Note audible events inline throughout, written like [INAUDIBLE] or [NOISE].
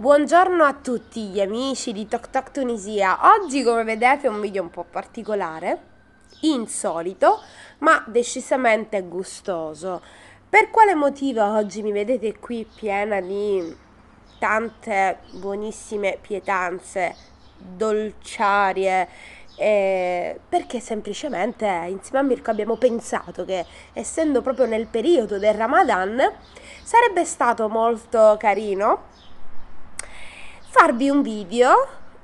Buongiorno a tutti gli amici di Tok Tok Tunisia. Oggi, come vedete, è un video un po' particolare, insolito, ma decisamente gustoso. Per quale motivo oggi mi vedete qui piena di tante buonissime pietanze, dolciarie? Eh, perché semplicemente insieme a Mirko abbiamo pensato che essendo proprio nel periodo del Ramadan sarebbe stato molto carino farvi un video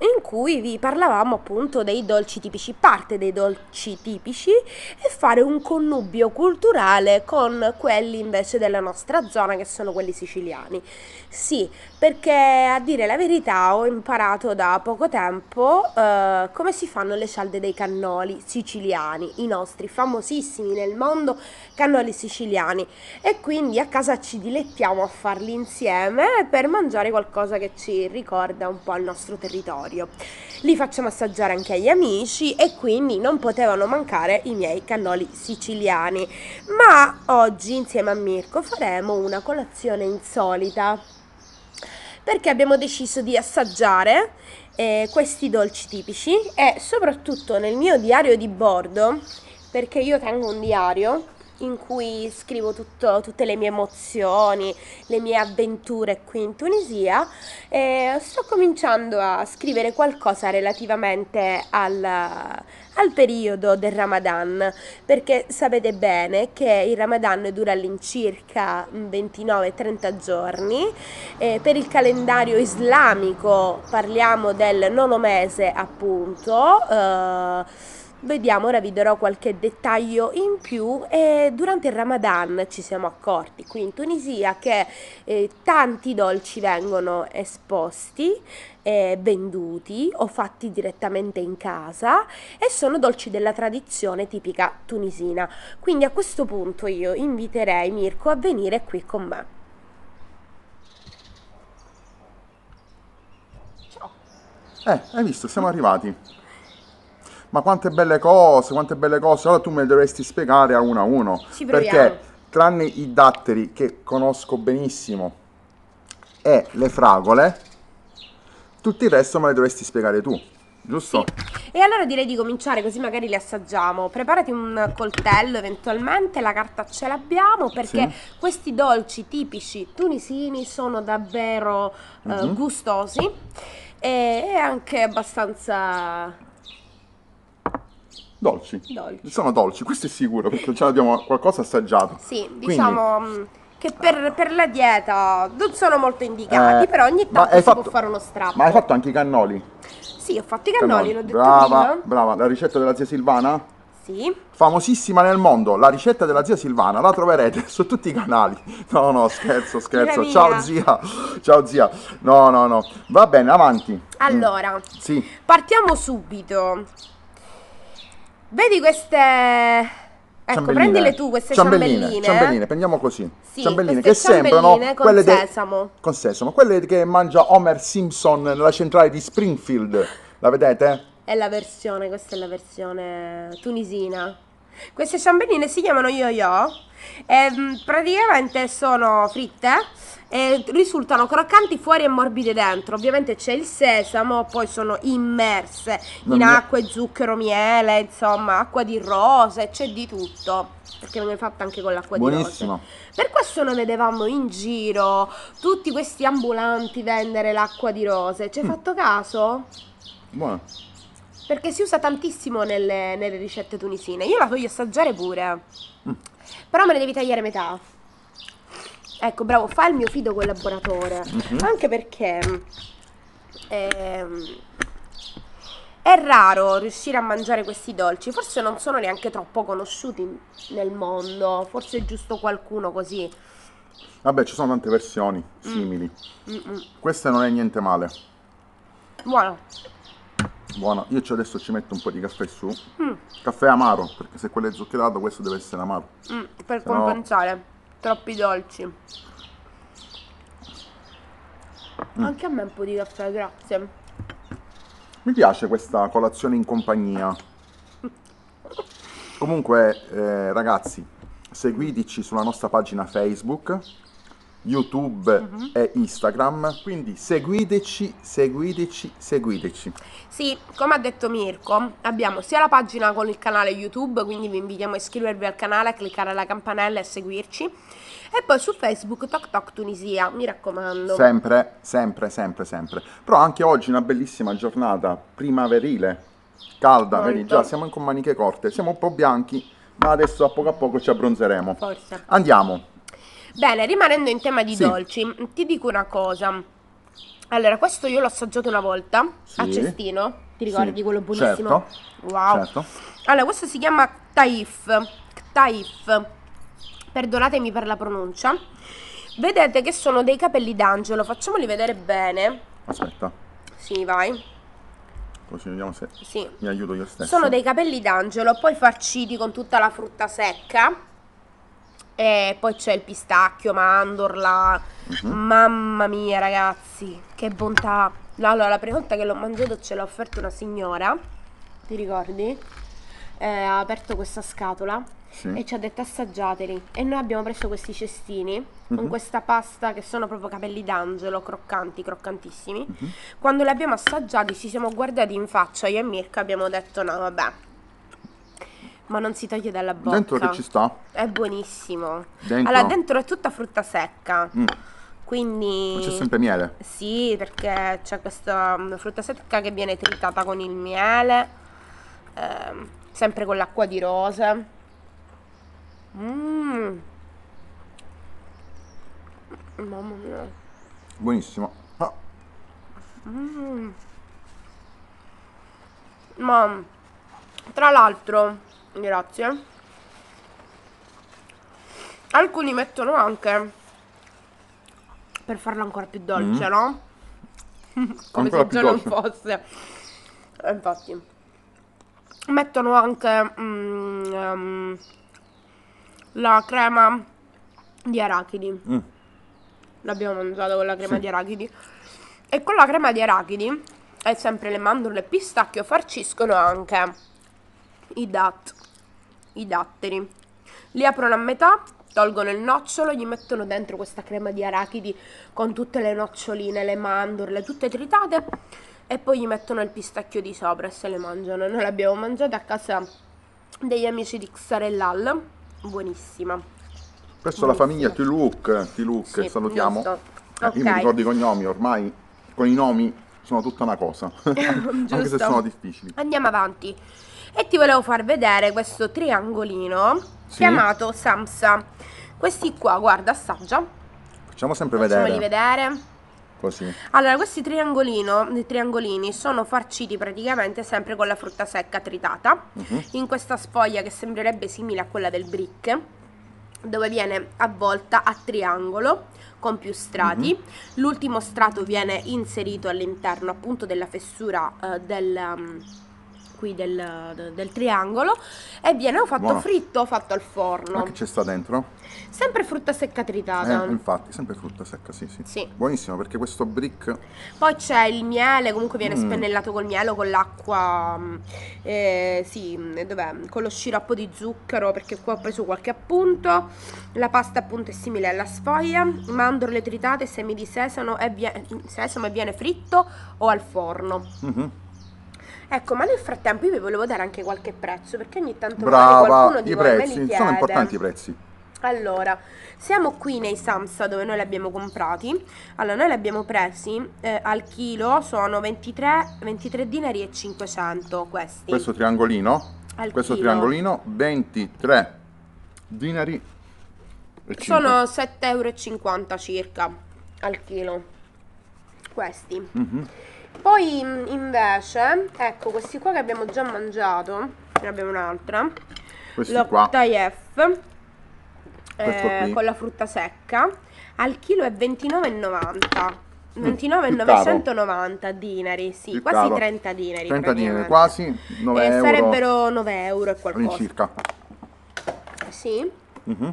in cui vi parlavamo appunto dei dolci tipici, parte dei dolci tipici e fare un connubio culturale con quelli invece della nostra zona che sono quelli siciliani. Sì, perché a dire la verità ho imparato da poco tempo eh, come si fanno le cialde dei cannoli siciliani, i nostri famosissimi nel mondo cannoli siciliani e quindi a casa ci dilettiamo a farli insieme per mangiare qualcosa che ci ricorda un po' il nostro territorio necessario. Li facciamo assaggiare anche agli amici e quindi non potevano mancare i miei cannoli siciliani. Ma oggi insieme a Mirko faremo una colazione insolita perché abbiamo deciso di assaggiare eh, questi dolci tipici e soprattutto nel mio diario di bordo perché io tengo un diario in cui scrivo tutto, tutte le mie emozioni, le mie avventure qui in Tunisia e sto cominciando a scrivere qualcosa relativamente al, al periodo del Ramadan perché sapete bene che il Ramadan dura all'incirca 29-30 giorni e per il calendario islamico parliamo del nono mese appunto eh, Vediamo, ora vi darò qualche dettaglio in più. Eh, durante il Ramadan ci siamo accorti qui in Tunisia che eh, tanti dolci vengono esposti, eh, venduti o fatti direttamente in casa e sono dolci della tradizione tipica tunisina. Quindi a questo punto io inviterei Mirko a venire qui con me. Ciao. Eh, hai visto, siamo arrivati ma quante belle cose, quante belle cose, allora tu me le dovresti spiegare a uno a uno. Ci proviamo. Perché tranne i datteri che conosco benissimo e le fragole, tutto il resto me le dovresti spiegare tu, giusto? Sì. E allora direi di cominciare così magari le assaggiamo. Preparati un coltello eventualmente, la carta ce l'abbiamo perché sì. questi dolci tipici tunisini sono davvero uh -huh. eh, mhm. gustosi eh, e anche abbastanza Dolci. dolci. Sono dolci, questo è sicuro, perché ce l'abbiamo qualcosa assaggiato. Sì, diciamo mm, che per, per, la dieta non sono molto indicati, eh, però ogni tanto si fatto, può fare uno strappo. Ma hai fatto anche i cannoli? Sì, ho fatto i cannoli, cannoli. l'ho detto brava, prima. Brava, la ricetta della zia Silvana? Sì. Famosissima nel mondo, la ricetta della zia Silvana la troverete [LAUGHS] su tutti i canali. No, no, scherzo, scherzo. Ciao zia. Ciao zia. No, no, no. Va bene, avanti. Allora, mm. sì. partiamo subito. Vedi queste... Ecco, prendile tu queste ciambelline. Ciambelline, ciambelline prendiamo così. Eh. Sì, ciambelline che sembrano con quelle sesamo. De... con sesamo, quelle che mangia Homer Simpson nella centrale di Springfield. La vedete? È la versione, questa è la versione tunisina. Queste ciambelline si chiamano yo-yo e mm, praticamente sono fritte e risultano croccanti fuori e morbide dentro. Ovviamente c'è il sesamo, poi sono immerse in non acqua e zucchero, miele, insomma, acqua di rose, c'è di tutto. Perché viene fatta anche con l'acqua Buonissimo. di rose. Per questo noi vedevamo in giro tutti questi ambulanti vendere l'acqua di rose. Ci hai mm. fatto caso? Buono perché si usa tantissimo nelle, nelle ricette tunisine. Io la voglio assaggiare pure, mm. però me ne devi tagliare metà. Ecco, bravo, fa il mio fido collaboratore. Mm-hmm. Anche perché eh, è raro riuscire a mangiare questi dolci. Forse non sono neanche troppo conosciuti nel mondo. Forse è giusto qualcuno così. Vabbè, ci sono tante versioni mm. simili. Mm. Questa non è niente male. Buono. Buona, io adesso ci metto un po' di caffè su. Mm. Caffè amaro, perché se quello è zuccherato questo deve essere amaro. Mm, per Sennò... compensare, troppi dolci. Mm. Anche a me un po' di caffè, grazie. Mi piace questa colazione in compagnia. [LAUGHS] Comunque, eh, ragazzi, seguiteci sulla nostra pagina Facebook YouTube uh-huh. e Instagram. Quindi seguiteci, seguiteci, seguiteci. Sì, come ha detto Mirko, abbiamo sia la pagina con il canale YouTube, quindi vi invitiamo a iscrivervi al canale, a cliccare la campanella e a seguirci. E poi su Facebook Toc Toc Tunisia, mi raccomando. Sempre, sempre, sempre, sempre. Però anche oggi una bellissima giornata primaverile, calda, Molto. vedi già, siamo con maniche corte, siamo un po' bianchi, ma adesso a poco a poco ci abbronzeremo. Forza. Andiamo. Bene, rimanendo in tema di sì. dolci, ti dico una cosa. Allora, questo io l'ho assaggiato una volta sì. a Cestino. Ti ricordi sì. quello buonissimo? Certo. Wow. Certo. Allora, questo si chiama Taif. Taif. Perdonatemi per la pronuncia. Vedete che sono dei capelli d'angelo, facciamoli vedere bene. Aspetta. Sì, vai. Così vediamo se sì. mi aiuto io stesso. Sono dei capelli d'angelo, poi farciti con tutta la frutta secca e poi c'è il pistacchio, mandorla. Uh-huh. Mamma mia, ragazzi, che bontà. No, allora, la prima volta che l'ho mangiato ce l'ha offerta una signora, ti ricordi? Eh, ha aperto questa scatola sì. e ci ha detto assaggiateli. E noi abbiamo preso questi cestini uh-huh. con mhm. questa pasta che sono proprio capelli d'angelo, croccanti, croccantissimi. Uh-huh. Quando li abbiamo assaggiati ci siamo guardati in faccia, io e Mirka abbiamo detto no, vabbè, ma non si toglie dalla bocca. Dentro che ci sta? È buonissimo. Dentro. Allora, dentro è tutta frutta secca. Mm. Quindi... Ma c'è sempre miele? Sì, perché c'è questa mm, frutta secca che viene tritata con il miele, ehm, sempre con l'acqua di rose. Mmm. Mamma mia. Buonissimo. Ah. Mm. Ma tra l'altro grazie alcuni mettono anche per farla ancora più dolce mm. no? [LAUGHS] come ancora se già non fosse e eh, infatti mettono anche mm, um, la crema di arachidi mm. l'abbiamo mangiata con la crema sì. di arachidi e con la crema di arachidi e sempre le mandorle e pistacchio farciscono anche i dat, i datteri. Li aprono a metà, tolgono il nocciolo, gli mettono dentro questa crema di arachidi con tutte le noccioline, le mandorle, tutte tritate e poi gli mettono il pistacchio di sopra e se le mangiano. Noi l'abbiamo mangiata a casa degli amici di Xarellal, buonissima. Presso buonissima. la famiglia Tiluk, eh, Tiluk sì, salutiamo. Okay. Eh, io mi ricordo i cognomi, ormai con i nomi sono tutta una cosa, [LAUGHS] anche se sono difficili. Andiamo avanti e ti volevo far vedere questo triangolino sì. chiamato Samsa. Questi qua, guarda, assaggia. Facciamo sempre Facciamoli vedere. vedere. Così. Allora, questi triangolini sono farciti praticamente sempre con la frutta secca tritata, uh mhm. -huh. in questa sfoglia che sembrerebbe simile a quella del brick, dove viene avvolta a triangolo con più strati. Uh mhm. -huh. L'ultimo strato viene inserito all'interno appunto della fessura eh, del... Um, qui del, del triangolo e viene ho fatto Buono. fritto, ho fatto al forno. Ma che c'è sta dentro? Sempre frutta secca tritata. Eh, infatti, sempre frutta secca, sì, sì. sì. Buonissimo perché questo brick... Poi c'è il miele, comunque viene mm. spennellato col miele, con l'acqua, mm, eh, sì, mm, eh, dov'è? Con lo sciroppo di zucchero perché qua ho preso qualche appunto. La pasta appunto è simile alla sfoglia, mandorle tritate, semi di sesamo e, viene, sesamo e viene fritto o al forno. Mm -hmm. Ecco, ma nel frattempo io vi volevo dare anche qualche prezzo, perché ogni tanto Brava, qualcuno di i voi prezzi, me sono importanti i prezzi. Allora, siamo qui nei Samsa dove noi li abbiamo comprati. Allora, noi li abbiamo presi eh, al chilo, sono 23, 23 dinari e 500 questi. Questo triangolino? Al questo chilo. triangolino, 23 dinari e 5. Sono 7,50 euro circa al chilo. Questi. Mm-hmm poi mm, invece ecco questi qua che abbiamo già mangiato ne abbiamo un'altra l'Octaef eh, con la frutta secca al chilo è 29,90 29,990 dinari, sì, quasi caro. 30 dinari. 30 dinari, quasi 9 eh, euro. Sarebbero 9 euro e qualcosa. All'incirca. Sì. Mm-hmm.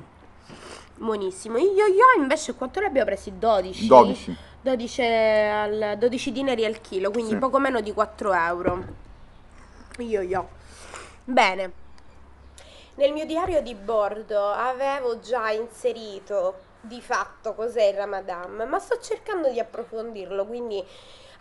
Buonissimo. Io, io invece quanto ne abbiamo presi? 12. 12. 12, al, 12 dinari al chilo, quindi sì. poco meno di 4 euro. Io, io. Bene. Nel mio diario di bordo avevo già inserito di fatto cos'è il Ramadan, ma sto cercando di approfondirlo, quindi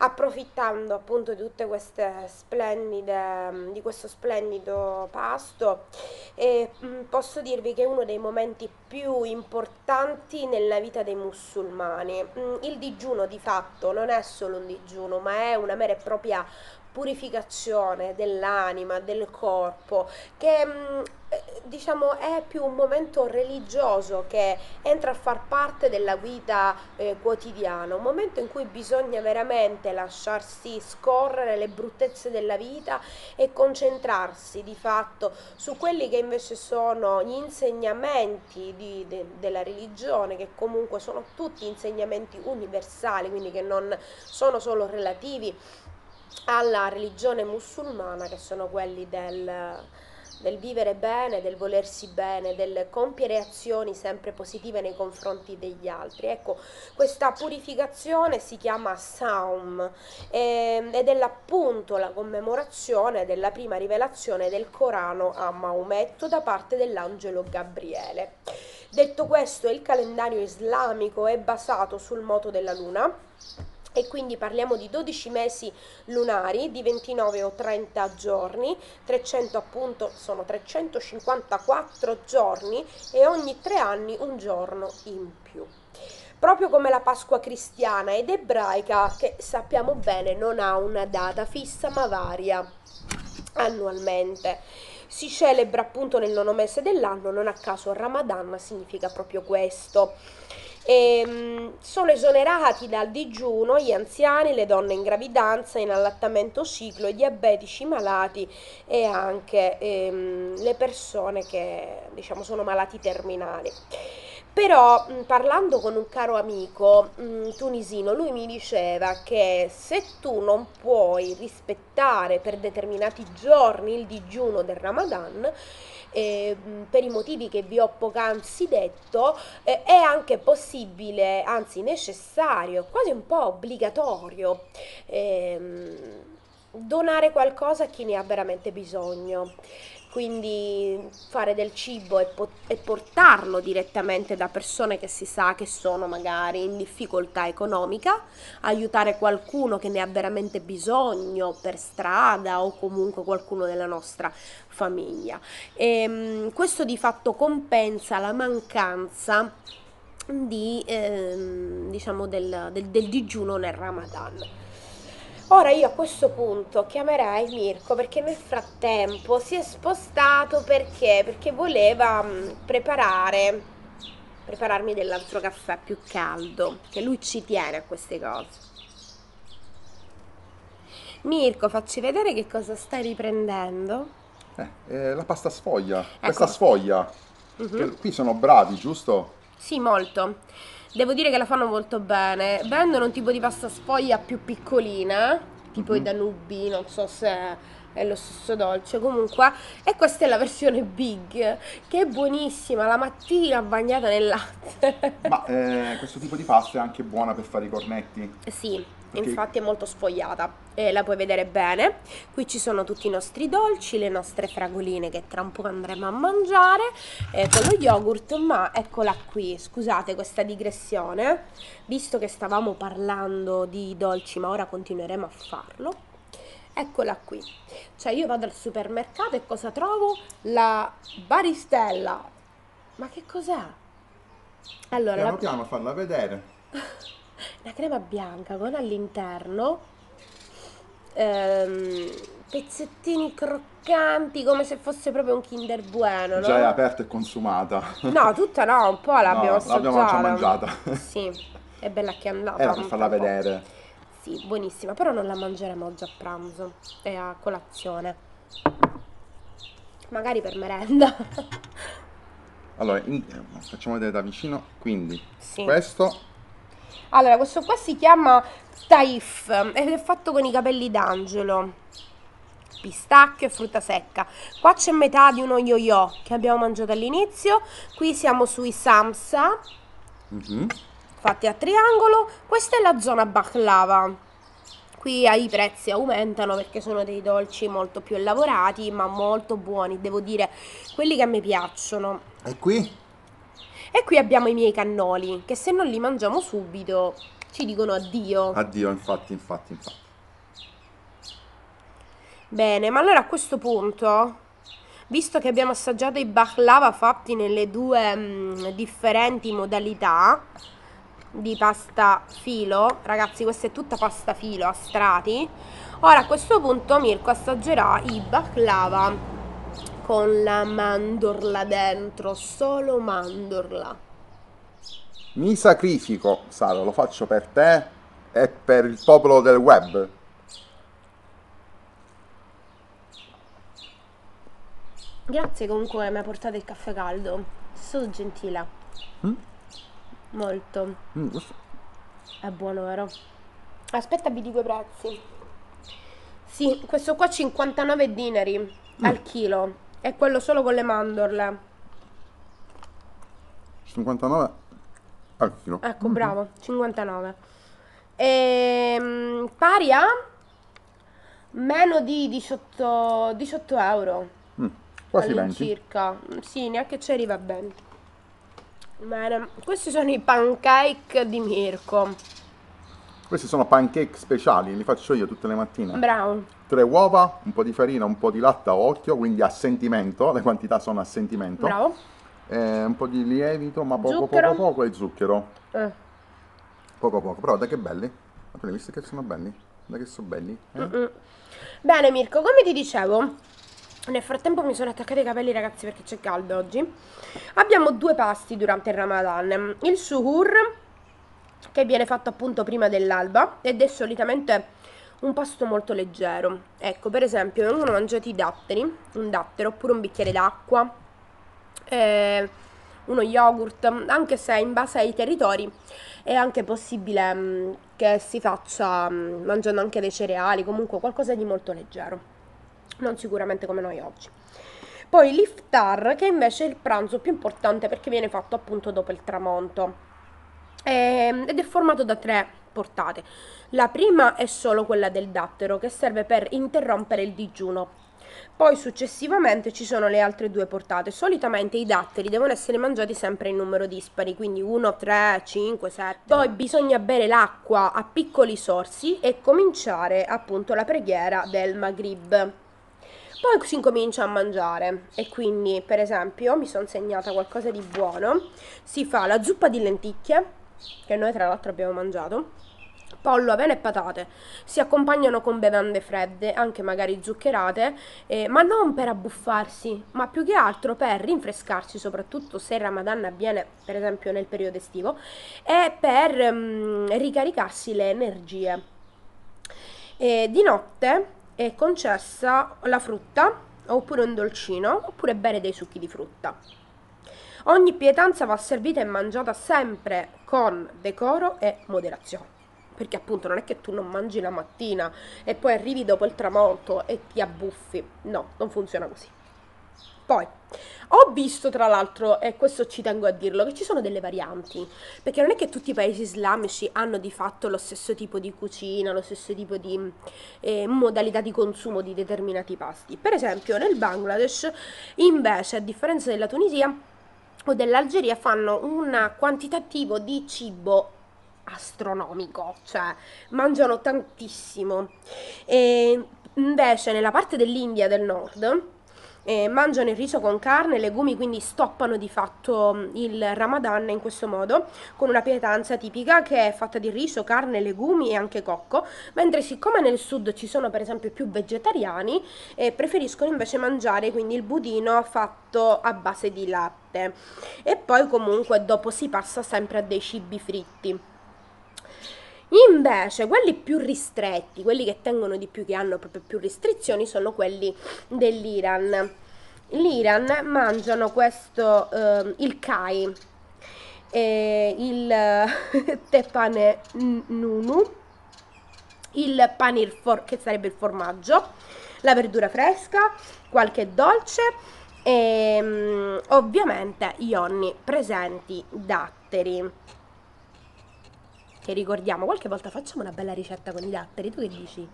approfittando appunto di tutte queste splendide mm, di questo splendido pasto e mm, posso dirvi che è uno dei momenti più importanti nella vita dei musulmani mm, il digiuno di fatto non è solo un digiuno ma è una vera e propria purificazione dell'anima, del corpo, che mm, eh, diciamo è più un momento religioso che entra a far parte della vita eh, quotidiana, un momento in cui bisogna veramente lasciarsi scorrere le bruttezze della vita e concentrarsi di fatto su quelli che invece sono gli insegnamenti di, de, della religione, che comunque sono tutti insegnamenti universali, quindi che non sono solo relativi alla religione musulmana, che sono quelli del, del vivere bene, del volersi bene, del compiere azioni sempre positive nei confronti degli altri. Ecco, questa purificazione si chiama Saum eh, ed è appunto la commemorazione della prima rivelazione del Corano a Maometto da parte dell'angelo Gabriele. Detto questo, il calendario islamico è basato sul moto della luna e quindi parliamo di 12 mesi lunari di 29 o 30 giorni 300 appunto sono 354 giorni e ogni tre anni un giorno in più proprio come la Pasqua cristiana ed ebraica che sappiamo bene non ha una data fissa ma varia annualmente. Si celebra appunto nel nono mese dell'anno, non a caso Ramadan significa proprio questo. E, ehm, sono esonerati dal digiuno gli anziani, le donne in gravidanza, in allattamento ciclo, i diabetici i malati e anche ehm, le persone che diciamo, sono malati terminali. Però parlando con un caro amico mh, tunisino, lui mi diceva che se tu non puoi rispettare per determinati giorni il digiuno del Ramadan, eh, per i motivi che vi ho poc'anzi detto, eh, è anche possibile, anzi necessario, quasi un po' obbligatorio, ehm, donare qualcosa a chi ne ha veramente bisogno quindi fare del cibo e, po- e, portarlo direttamente da persone che si sa che sono magari in difficoltà economica, aiutare qualcuno che ne ha veramente bisogno per strada o comunque qualcuno della nostra famiglia. E, ehm, questo di fatto compensa la mancanza di, ehm, diciamo del, del, del digiuno nel Ramadan. Ora io a questo punto chiamerei Mirko perché nel frattempo si è spostato perché? Perché voleva mm, preparare, prepararmi dell'altro caffè più caldo, che lui ci tiene a queste cose. Mirko, facci vedere che cosa stai riprendendo. Eh, eh, la pasta sfoglia, ecco. questa sfoglia. Uh -huh. Mhm. Qui sono bravi, giusto? Sì, molto. Devo dire che la fanno molto bene. Vendono un tipo di pasta sfoglia più piccolina, tipo mm-hmm. i mhm. Danubi, non so se è lo stesso dolce comunque e questa è la versione big che è buonissima la mattina bagnata nel latte ma eh, questo tipo di pasta è anche buona per fare i cornetti sì infatti è molto sfogliata e la puoi vedere bene. Qui ci sono tutti i nostri dolci, le nostre fragoline che tra un po' andremo a mangiare eh, con lo yogurt, ma eccola qui, scusate questa digressione, visto che stavamo parlando di dolci, ma ora continueremo a farlo. Eccola qui, cioè io vado al supermercato e cosa trovo? La baristella. Ma che cos'è? Allora, piano la... piano farla vedere. [LAUGHS] una crema bianca con all'interno ehm, pezzettini croccanti come se fosse proprio un Kinder Bueno. No? Già è aperta e consumata. No, tutta no, un po' l'abbiamo no, assaggiata. L'abbiamo già mangiata. Sì, è bella che è andata. Era per farla vedere. Sì, buonissima, però non la mangeremo oggi a pranzo, è a colazione. Magari per merenda. allora, eh, facciamo vedere da vicino. Quindi, sì. questo allora, questo qua si chiama Taif ed è fatto con i capelli d'angelo pistacchio e frutta secca. Qua c'è metà di uno yo-yo che abbiamo mangiato all'inizio. Qui siamo sui samsa, mm-hmm. fatti a triangolo. Questa è la zona baklava. Qui i prezzi aumentano perché sono dei dolci molto più elaborati, ma molto buoni, devo dire, quelli che a me piacciono. E qui? E qui abbiamo i miei cannoli, che se non li mangiamo subito ci dicono addio. Addio, infatti, infatti, infatti. Bene, ma allora a questo punto, visto che abbiamo assaggiato i baklava fatti nelle due mh, mm, differenti modalità di pasta filo, ragazzi questa è tutta pasta filo a strati, ora a questo punto Mirko assaggerà i baklava con la mandorla dentro, solo mandorla. Mi sacrifico, Sara, lo faccio per te e per il popolo del web. Grazie comunque, mi ha portato il caffè caldo. Sei gentile. Mm? Molto. Mm, È buono, vero? Aspetta, vi dico i prezzi. Sì, questo qua 59 dinari mm. al chilo. E quello solo con le mandorle. 59 al chilo. Ecco, mm -hmm. bravo, 59. E, ehm, pari a meno di 18, 18 euro. Mm, quasi 20. Circa. Mm, sì, neanche ci arriva bene. Bene, questi sono i pancake di Mirko. Questi sono pancake speciali, li faccio io tutte le mattine. Bravo tre uova, un po' di farina, un po' di latta a occhio, quindi a sentimento, le quantità sono a sentimento. Bravo. Eh, un po' di lievito, ma poco zucchero. poco poco e zucchero. Eh. Poco poco, però dai che belli. Appena visto che sono belli. Dai che sono belli. Eh? Mm -mm. Bene Mirko, come ti dicevo, nel frattempo mi sono attaccata i capelli ragazzi perché c'è caldo oggi. Abbiamo due pasti durante il Ramadan. Il suhur, che viene fatto appunto prima dell'alba ed è solitamente un pasto molto leggero. Ecco, per esempio, vengono mangiati i datteri, un dattero oppure un bicchiere d'acqua, eh, uno yogurt, anche se in base ai territori è anche possibile mh, mm, che si faccia mh, mm, mangiando anche dei cereali, comunque qualcosa di molto leggero. Non sicuramente come noi oggi. Poi l'iftar, che invece è il pranzo più importante perché viene fatto appunto dopo il tramonto. Eh, ed è formato da tre portate. La prima è solo quella del dattero che serve per interrompere il digiuno. Poi successivamente ci sono le altre due portate. Solitamente i datteri devono essere mangiati sempre in numero dispari, quindi 1, 3, 5, 7. Poi bisogna bere l'acqua a piccoli sorsi e cominciare appunto la preghiera del Maghrib. Poi si incomincia a mangiare e quindi per esempio mi sono segnata qualcosa di buono. Si fa la zuppa di lenticchie che noi tra l'altro abbiamo mangiato, pollo, avena e patate. Si accompagnano con bevande fredde, anche magari zuccherate, eh, ma non per abbuffarsi, ma più che altro per rinfrescarsi, soprattutto se il Ramadan avviene per esempio nel periodo estivo, e per mm, ricaricarsi le energie. E di notte è concessa la frutta, oppure un dolcino, oppure bere dei succhi di frutta. Ogni pietanza va servita e mangiata sempre con decoro e moderazione perché appunto non è che tu non mangi la mattina e poi arrivi dopo il tramonto e ti abbuffi. No, non funziona così. Poi, ho visto tra l'altro, e questo ci tengo a dirlo, che ci sono delle varianti, perché non è che tutti i paesi islamici hanno di fatto lo stesso tipo di cucina, lo stesso tipo di eh, modalità di consumo di determinati pasti. Per esempio nel Bangladesh, invece, a differenza della Tunisia, Marocco dell'Algeria fanno un quantitativo di cibo astronomico, cioè mangiano tantissimo. E invece nella parte dell'India del nord eh, mangiano il riso con carne e legumi, quindi stoppano di fatto il Ramadan in questo modo, con una pietanza tipica che è fatta di riso, carne, legumi e anche cocco, mentre siccome nel sud ci sono per esempio più vegetariani, eh, preferiscono invece mangiare quindi il budino fatto a base di latte. E poi comunque dopo si passa sempre a dei cibi fritti. Invece quelli più ristretti, quelli che tengono di più, che hanno proprio più restrizioni, sono quelli dell'Iran. L'Iran mangiano questo, eh, il kai, eh, il [LAUGHS] tepane nunu, il panir for, che sarebbe il formaggio, la verdura fresca, qualche dolce e ehm, ovviamente gli onni presenti datteri che ricordiamo. Qualche volta facciamo una bella ricetta con i datteri, tu che dici?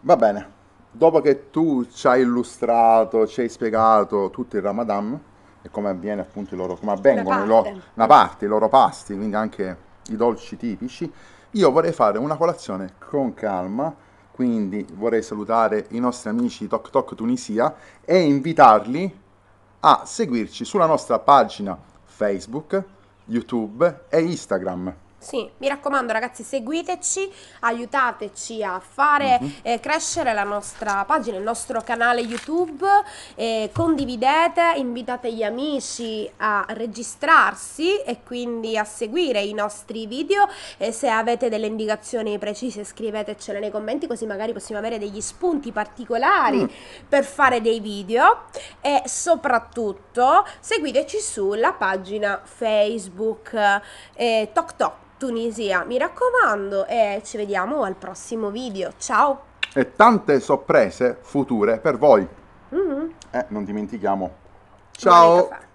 Va bene, dopo che tu ci hai illustrato, ci hai spiegato tutto il Ramadan e come avviene appunto loro, come avvengono una parte. Loro, una parte, i loro pasti, quindi anche i dolci tipici, io vorrei fare una colazione con calma, quindi vorrei salutare i nostri amici di Tok Tok Tunisia e invitarli a seguirci sulla nostra pagina Facebook YouTube e Instagram. Sì, mi raccomando ragazzi, seguiteci, aiutateci a fare mm-hmm. eh, crescere la nostra pagina, il nostro canale YouTube, eh, condividete, invitate gli amici a registrarsi e quindi a seguire i nostri video eh, se avete delle indicazioni precise scrivetecele nei commenti così magari possiamo avere degli spunti particolari mm. per fare dei video e soprattutto seguiteci sulla pagina Facebook eh, TokTok. Tunisia. Mi raccomando e ci vediamo al prossimo video. Ciao! E tante sorprese future per voi. Mm-hmm. Eh, non dimentichiamo. Ciao!